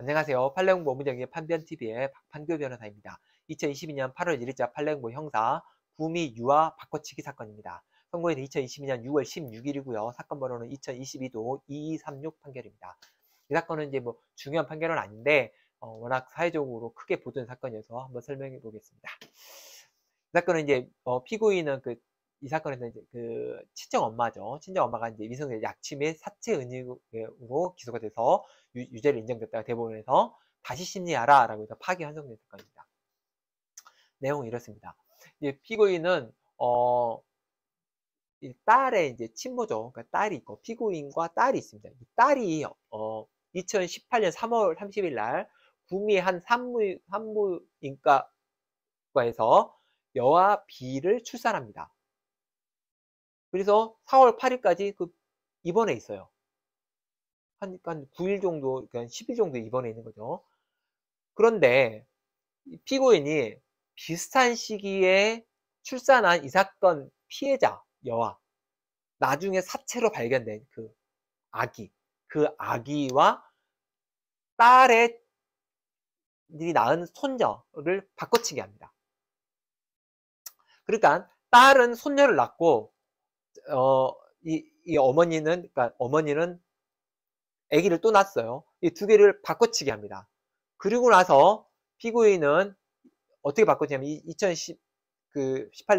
안녕하세요. 팔레옹보 문정의 판변TV의 박판교 변호사입니다. 2022년 8월 1일자 팔레옹보 형사 구미 유아 바꿔치기 사건입니다. 선고일은 2022년 6월 16일이고요. 사건 번호는 2022도 2236 판결입니다. 이 사건은 이제 뭐 중요한 판결은 아닌데 어, 워낙 사회적으로 크게 보던 사건이어서 한번 설명해 보겠습니다. 이 사건은 이제 어, 피고인은 그 이 사건에서 이제 그 친정 엄마죠. 친정 엄마가 이제 미성년 약침에 사체 은닉으로 기소가 돼서 유, 죄를 인정됐다가 대법원에서 다시 심리하라라고 해서 파기 환송된 사건입니다. 내용은 이렇습니다. 이제 피고인은 어 딸의 이제 친모죠. 그러니까 딸이 있고 피고인과 딸이 있습니다. 이 딸이 어 2018년 3월 30일 날 구미 한 산부 산부인과에서 여아 B를 출산합니다. 그래서 4월 8일까지 그 입원해 있어요. 한, 한 9일 정도, 10일 그러니까 정도 입원해 있는 거죠. 그런데 피고인이 비슷한 시기에 출산한 이 사건 피해자 여아 나중에 사체로 발견된 그 아기 그 아기와 딸의 일이 낳은 손녀를 바꿔치기 합니다. 그러니까 딸은 손녀를 낳고 어, 이, 이 어머니는 그러니까 어머니는 아기를 또 낳았어요. 이 두 개를 바꿔치기 합니다. 그리고 나서 피고인은 어떻게 바꿔치냐면 2018년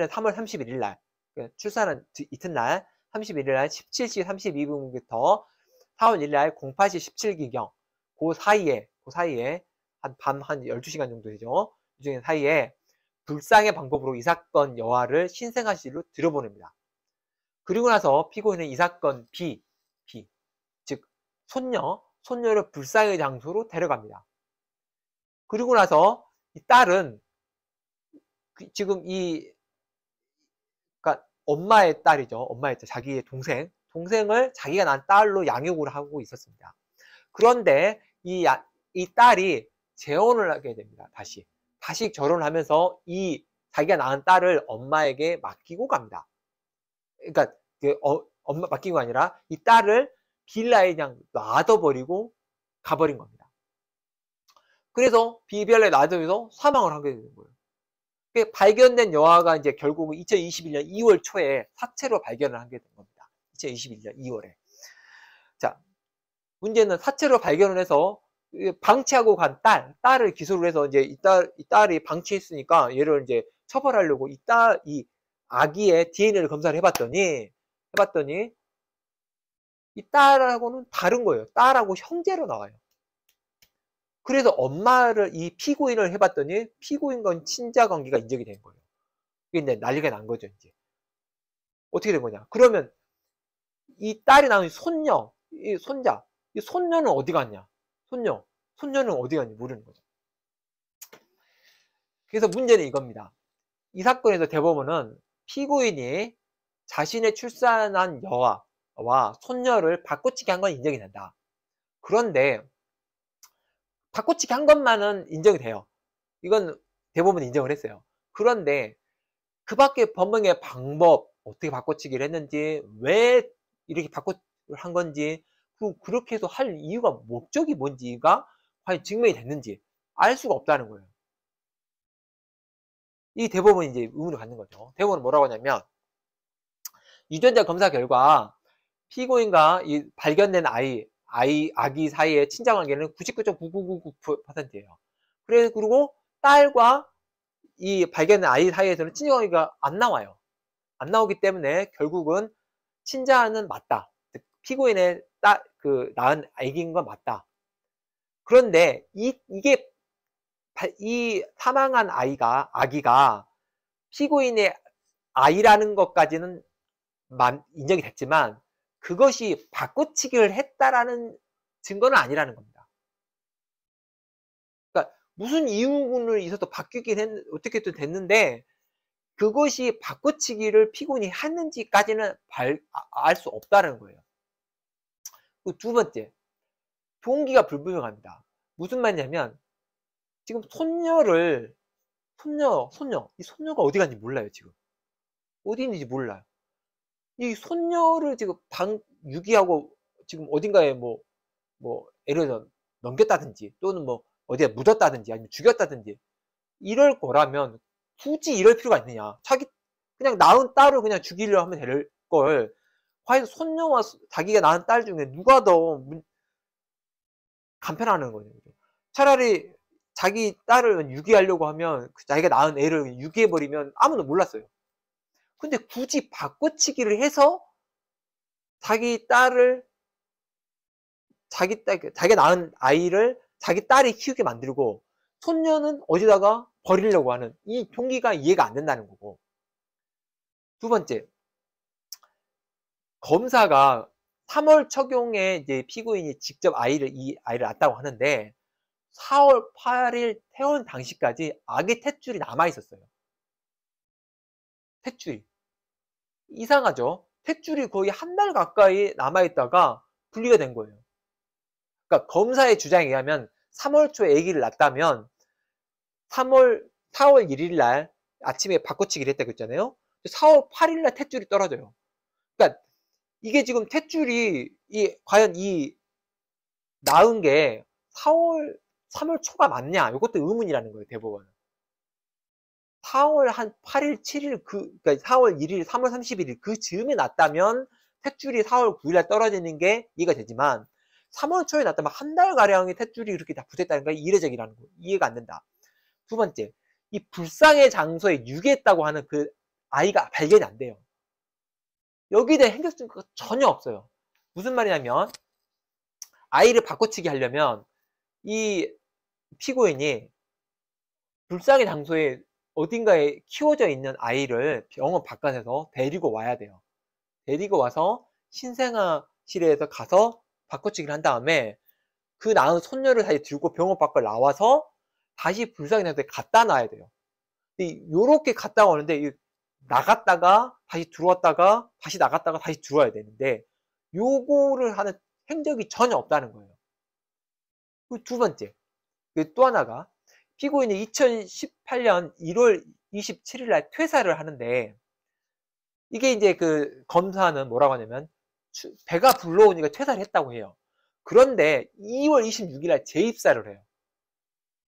3월 31일 날 그 출산한 이튿날 31일 날 17시 32분부터 4월 1일 날 08시 17기경 그 사이에 그 사이에 한 밤한 한 12시간 정도 되죠. 그 중에 사이에 불상의 방법으로 이 사건 여하를 신생아실로 들여보냅니다. 그리고 나서 피고인은 이 사건 B 손녀, 손녀를 불상의 장소로 데려갑니다. 그리고 나서 이 딸은 그 지금 이 그러니까 엄마의 딸이죠. 엄마의 딸, 자기의 동생, 동생을 자기가 낳은 딸로 양육을 하고 있었습니다. 그런데 이, 이 딸이 재혼을 하게 됩니다. 다시. 다시 결혼을 하면서 이 자기가 낳은 딸을 엄마에게 맡기고 갑니다. 그러니까 그 어, 엄마 맡기고 아니라 이 딸을 길라예 그냥 놔둬버리고 가버린 겁니다. 그래서 비별에 놔두면서 사망을 하게 되는 거예요. 발견된 여아가 이제 결국은 2021년 2월 초에 사체로 발견을 하게 된 겁니다. 2021년 2월에. 자, 문제는 사체로 발견을 해서 방치하고 간 딸, 딸을 기소를 해서 이제 이 딸, 이 딸이 방치했으니까 얘를 이제 처벌하려고 이 딸, 이 아기의 DNA를 검사를 해봤더니, 해봤더니 이 딸하고는 다른 거예요. 딸하고 형제로 나와요. 그래서 엄마를 이 피고인을 해봤더니 피고인과 친자 관계가 인정이 된 거예요. 이제 난리가 난 거죠 이제. 어떻게 된 거냐? 그러면 이 딸이 낳은 손녀, 이 손자, 이 손녀는 어디 갔냐? 손녀, 손녀는 어디 갔냐 모르는 거죠. 그래서 문제는 이겁니다. 이 사건에서 대법원은 피고인이 자신의 출산한 여아 와 손녀를 바꿔치기 한 건 인정이 된다. 그런데 바꿔치기 한 것만은 인정이 돼요. 이건 대부분 인정을 했어요. 그런데 그 밖에 범행의 방법, 어떻게 바꿔치기를 했는지, 왜 이렇게 바꿔한 치기를 건지, 그, 그렇게 해서 할 이유가, 목적이 뭔지가 과연 증명이 됐는지 알 수가 없다는 거예요. 이 대법원이 이제 의문을 갖는 거죠. 대법원은 뭐라고 하냐면, 유전자 검사 결과 피고인과 이 발견된 아이, 아이, 아기 사이의 친자관계는 99.9999%예요. 그래, 서 그리고 딸과 이 발견된 아이 사이에서는 친자관계가 안 나와요. 안 나오기 때문에 결국은 친자는 맞다. 피고인의 딸, 그, 낳은 아기인 건 맞다. 그런데 이, 이게, 이 사망한 아이가, 아기가 피고인의 아이라는 것까지는 인정이 됐지만 그것이 바꿔치기를 했다라는 증거는 아니라는 겁니다. 그러니까 무슨 이유군을 있어도 바뀌긴 했, 어떻게든 됐는데 그것이 바꿔치기를 피곤이 했는지까지는 아, 알수 없다는 거예요. 두 번째, 동기가 불분명합니다. 무슨 말이냐면 지금 손녀를 손녀, 손녀, 이 손녀가 어디 갔는지 몰라요 지금 어디 있는지 몰라요. 이 손녀를 지금 방 유기하고 지금 어딘가에 뭐뭐 뭐, 예를 들어 넘겼다든지 또는 뭐 어디에 묻었다든지 아니면 죽였다든지 이럴 거라면 굳이 이럴 필요가 있느냐 자기 그냥 낳은 딸을 그냥 죽이려 하면 될걸 과연 손녀와 자기가 낳은 딸 중에 누가 더 간편하는 거죠 차라리 자기 딸을 유기하려고 하면 그 자기가 낳은 애를 유기해버리면 아무도 몰랐어요 근데 굳이 바꿔치기를 해서 자기 딸을 자기 딸 자기 낳은 아이를 자기 딸이 키우게 만들고 손녀는 어디다가 버리려고 하는 이 동기가 이해가 안 된다는 거고 두 번째 검사가 3월 적용에 이제 피고인이 직접 아이를 이 아이를 낳았다고 하는데 4월 8일 태 퇴원 당시까지 아기 탯줄이 남아 있었어요. 탯줄이 이상하죠. 탯줄이 거의 한 달 가까이 남아있다가 분리가 된 거예요. 그러니까 검사의 주장에 의하면 3월 초에 아기를 낳았다면 3월, 4월 1일 날 아침에 바꿔치기를 했다고 했잖아요. 4월 8일 날 탯줄이 떨어져요. 그러니까 이게 지금 탯줄이 이 과연 이 낳은 게 4월, 3월 초가 맞냐? 이것도 의문이라는 거예요, 대법원은. 4월 한 8일, 7일, 그, 그러니까 4월 1일, 3월 31일 그 즈음에 났다면 탯줄이 4월 9일날 떨어지는 게 이해가 되지만 3월 초에 났다면 한 달가량의 탯줄이 이렇게 다 붙었다는 건 이례적이라는 거. 이해가 안 된다. 두 번째, 이 불상의 장소에 유기했다고 하는 그 아이가 발견이 안 돼요. 여기에 대한 행적증거가 전혀 없어요. 무슨 말이냐면, 아이를 바꿔치기 하려면 이 피고인이 불상의 장소에 어딘가에 키워져 있는 아이를 병원 바깥에서 데리고 와야 돼요. 데리고 와서 신생아실에서 가서 바꿔치기를 한 다음에 그 낳은 손녀를 다시 들고 병원 밖을 나와서 다시 불상인한테 갖다 놔야 돼요. 이렇게 갔다 오는데 나갔다가 다시 들어왔다가 다시 나갔다가 다시 들어와야 되는데 요거를 하는 행적이 전혀 없다는 거예요. 그 두 번째, 그 또 하나가 피고인이 2018년 1월 27일 날 퇴사를 하는데 이게 이제 그 검사는 뭐라고 하냐면 배가 불러오니까 퇴사를 했다고 해요. 그런데 2월 26일 날 재입사를 해요.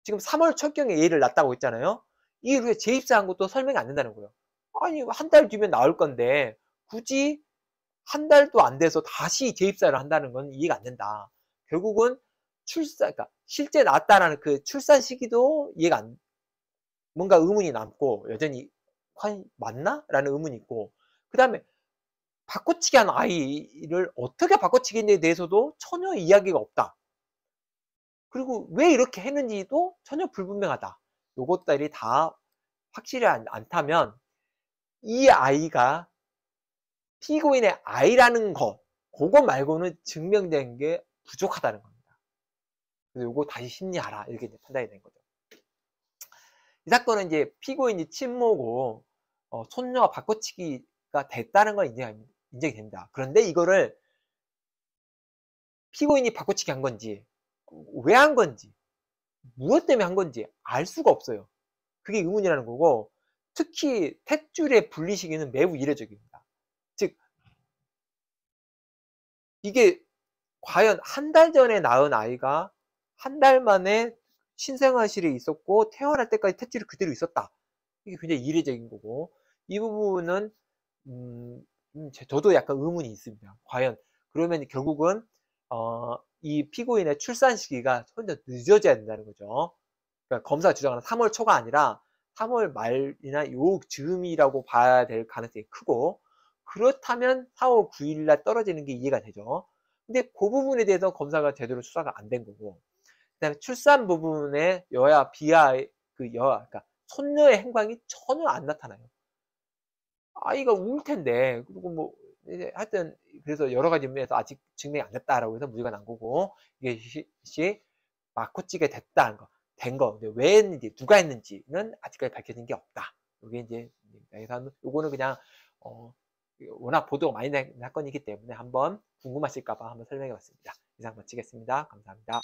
지금 3월 첫경에 예를 났다고 했잖아요. 이후에 재입사한 것도 설명이 안 된다는 거예요. 아니 한 달 뒤면 나올 건데 굳이 한 달도 안 돼서 다시 재입사를 한다는 건 이해가 안 된다. 결국은 출산, 그러니까 실제 낳았다라는 그 출산 시기도 이해가 안, 뭔가 의문이 남고 여전히 관 맞나? 라는 의문이 있고 그 다음에 바꿔치기 한 아이를 어떻게 바꿔치기인지에 대해서도 전혀 이야기가 없다. 그리고 왜 이렇게 했는지도 전혀 불분명하다. 요것들이 다 확실히 안, 않다면 이 아이가 피고인의 아이라는 것, 그거 말고는 증명된 게 부족하다는 거예요. 그래서 요거 다시 심리하라 이렇게 판단이 된 거죠. 이 사건은 이제 피고인이 친모고 어, 손녀와 바꿔치기가 됐다는 걸 인정, 인정이 됩니다. 그런데 이거를 피고인이 바꿔치기 한 건지 왜 한 건지 무엇 때문에 한 건지 알 수가 없어요. 그게 의문이라는 거고 특히 탯줄의 분리 시기는 매우 이례적입니다. 즉 이게 과연 한 달 전에 낳은 아이가 한달 만에 신생아실이 있었고 태어날 때까지 탯줄이 그대로 있었다. 이게 굉장히 이례적인 거고 이 부분은 음, 음 저도 약간 의문이 있습니다. 과연 그러면 결국은 어, 이 피고인의 출산 시기가 현재 늦어져야 된다는 거죠. 그러니까 검사 주장하는 3월 초가 아니라 3월 말이나 요 즈음이라고 봐야 될 가능성이 크고 그렇다면 4월 9일 날 떨어지는 게 이해가 되죠. 근데 그 부분에 대해서 검사가 제대로 수사가 안 된 거고 그다음에 출산 부분에 여야 비하의 그 여아 그러니까 손녀의 행방이 전혀 안 나타나요. 아이가 울 텐데 그리고 뭐 이제 하여튼 그래서 여러 가지 면에서 아직 증명이 안 됐다라고 해서 무리가난 거고 이게 시 마코찌게 됐다는 거, 된 거, 근데 왜 했는지 누가 했는지는 아직까지 밝혀진 게 없다. 이게 이제 그래서 요거는 그냥 어 워낙 보도가 많이 난 사건이기 때문에 한번 궁금하실까봐 한번 설명해봤습니다. 이상 마치겠습니다. 감사합니다.